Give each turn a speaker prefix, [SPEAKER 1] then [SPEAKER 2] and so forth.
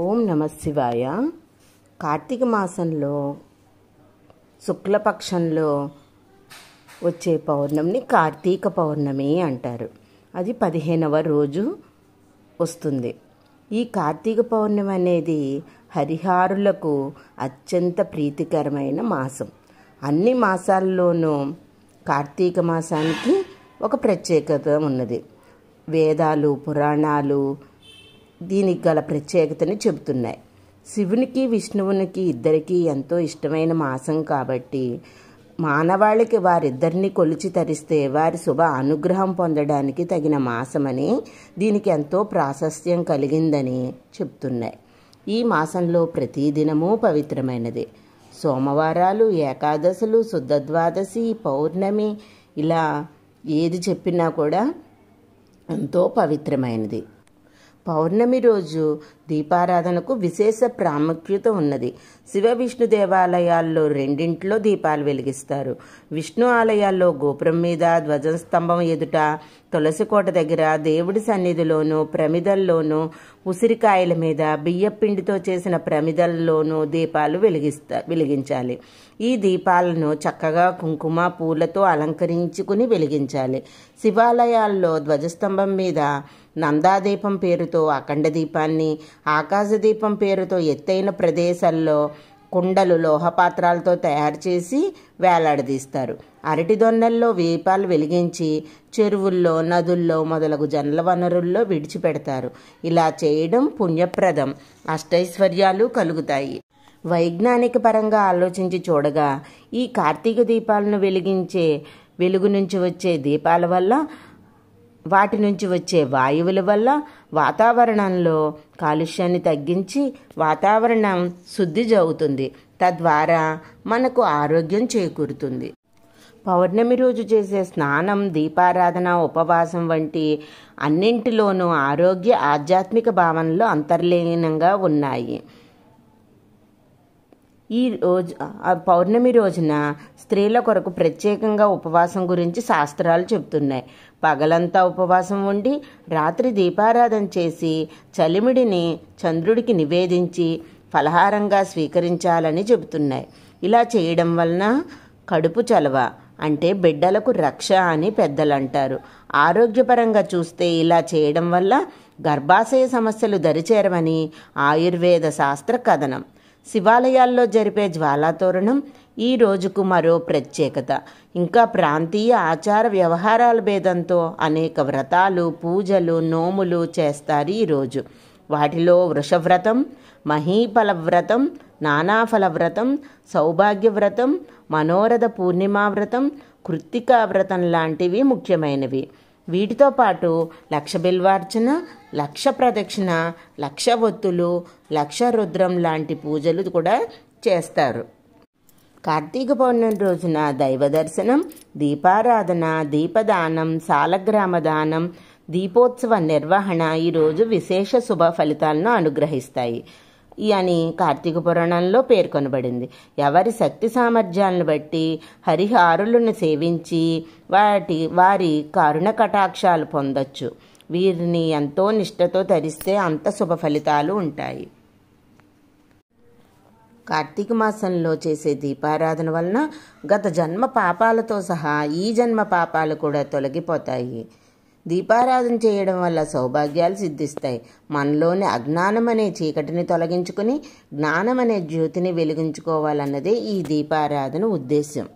[SPEAKER 1] ఓం నమ శివాయ కార్తీక మాసంలో శుక్లపక్షంలో వచ్చే పౌర్ణమిని కార్తీక పౌర్ణమి అంటారు అది పదిహేనవ రోజు వస్తుంది ఈ కార్తీక పౌర్ణమి అనేది హరిహారులకు అత్యంత ప్రీతికరమైన మాసం అన్ని మాసాల్లోనూ కార్తీక మాసానికి ఒక ప్రత్యేకత ఉన్నది వేదాలు పురాణాలు దీనికి గల ప్రత్యేకతని చెబుతున్నాయి శివునికి విష్ణువునికి ఇద్దరికీ ఎంతో ఇష్టమైన మాసం కాబట్టి మానవాళికి వారిద్దరిని కొలిచి తరిస్తే వారి శుభ అనుగ్రహం పొందడానికి తగిన మాసమని దీనికి ఎంతో ప్రాశస్త్యం కలిగిందని చెప్తున్నాయి ఈ మాసంలో ప్రతిదినము పవిత్రమైనది సోమవారాలు ఏకాదశులు శుద్ధ ద్వాదశి పౌర్ణమి ఇలా ఏది చెప్పినా కూడా ఎంతో పవిత్రమైనది పౌర్ణమి రోజు దీపారాధనకు విశేష ప్రాముఖ్యత ఉన్నది శివ విష్ణు దేవాలయాల్లో రెండింట్లో దీపాలు వెలిగిస్తారు విష్ణు ఆలయాల్లో గోపురం మీద ధ్వజస్తంభం ఎదుట తులసికోట దగ్గర దేవుడి సన్నిధిలోనూ ప్రమిదల్లోనూ ఉసిరికాయల మీద బియ్యపిండితో చేసిన ప్రమిదల్లోనూ దీపాలు వెలిగిస్తా వెలిగించాలి ఈ దీపాలను చక్కగా కుంకుమ పూలతో అలంకరించుకుని వెలిగించాలి శివాలయాల్లో ధ్వజస్తంభం మీద నందాదీపం పేరుతో అఖండ దీపాన్ని ఆకాశ దీపం పేరుతో ఎత్తైన ప్రదేశాల్లో కుండలు లోహపాత్రాలతో తయారు చేసి వేలాడదీస్తారు అరటి దొన్నల్లో వీపాలు వెలిగించి చెరువుల్లో నదుల్లో మొదలగు జనల వనరుల్లో విడిచిపెడతారు ఇలా చేయడం పుణ్యప్రదం అష్టైశ్వర్యాలు కలుగుతాయి వైజ్ఞానిక పరంగా ఆలోచించి చూడగా ఈ కార్తీక దీపాలను వెలిగించే వెలుగు నుంచి వచ్చే దీపాల వల్ల వాటి నుంచి వచ్చే వాయువుల వల్ల వాతావరణంలో కాలుష్యాన్ని తగ్గించి వాతావరణం శుద్ధి జరుగుతుంది తద్వారా మనకు ఆరోగ్యం చేకూరుతుంది పౌర్ణమి రోజు చేసే స్నానం దీపారాధన ఉపవాసం వంటి అన్నింటిలోనూ ఆరోగ్య ఆధ్యాత్మిక భావనలు అంతర్లీనంగా ఉన్నాయి ఈ రోజు పౌర్ణమి రోజున స్త్రీల కొరకు ప్రత్యేకంగా ఉపవాసం గురించి శాస్త్రాలు చెబుతున్నాయి పగలంతా ఉపవాసం ఉండి రాత్రి దీపారాధన చేసి చలిమిడిని చంద్రుడికి నివేదించి ఫలహారంగా స్వీకరించాలని చెబుతున్నాయి ఇలా చేయడం వలన కడుపు చలవ అంటే బిడ్డలకు రక్ష అని పెద్దలు అంటారు ఆరోగ్యపరంగా చూస్తే ఇలా చేయడం వల్ల గర్భాశయ సమస్యలు దరిచేరవని ఆయుర్వేద శాస్త్ర కథనం శివాలయాల్లో జరిపే జ్వాలాతోరణం ఈ రోజుకు మరో ప్రత్యేకత ఇంకా ప్రాంతీయ ఆచార వ్యవహారాల భేదంతో అనేక వ్రతాలు పూజలు నోములు చేస్తారు ఈరోజు వాటిలో వృషవ్రతం మహీఫల వ్రతం నానాఫల వ్రతం సౌభాగ్య వ్రతం మనోరథ పూర్ణిమా వ్రతం కృత్తికా వ్రతం లాంటివి ముఖ్యమైనవి వీటితో పాటు లక్ష బిల్వార్చన లక్ష ప్రదక్షిణ లక్ష ఒత్తులు లక్ష రుద్రం లాంటి పూజలు కూడా చేస్తారు కార్తీక పౌర్ణమి రోజున దైవ దర్శనం దీపారాధన దీపదానం సాలగ్రామ దానం దీపోత్సవ నిర్వహణ ఈరోజు విశేష శుభ ఫలితాలను అనుగ్రహిస్తాయి అని కార్తీక పురాణంలో పేర్కొనబడింది ఎవరి శక్తి సామర్థ్యాలను బట్టి హరిహారులను సేవించి వాటి వారి కారుణ కటాక్షాలు పొందొచ్చు వీరిని ఎంతో నిష్టతో తరిస్తే అంత శుభ ఫలితాలు ఉంటాయి కార్తీక మాసంలో చేసే దీపారాధన వలన గత జన్మ పాపాలతో సహా ఈ జన్మ పాపాలు కూడా తొలగిపోతాయి దీపారాధన చేయడం వల్ల సౌభాగ్యాలు సిద్ధిస్తాయి మనలోని అజ్ఞానం అనే చీకటిని తొలగించుకుని జ్ఞానం అనే జ్యోతిని వెలిగించుకోవాలన్నదే ఈ దీపారాధన ఉద్దేశ్యం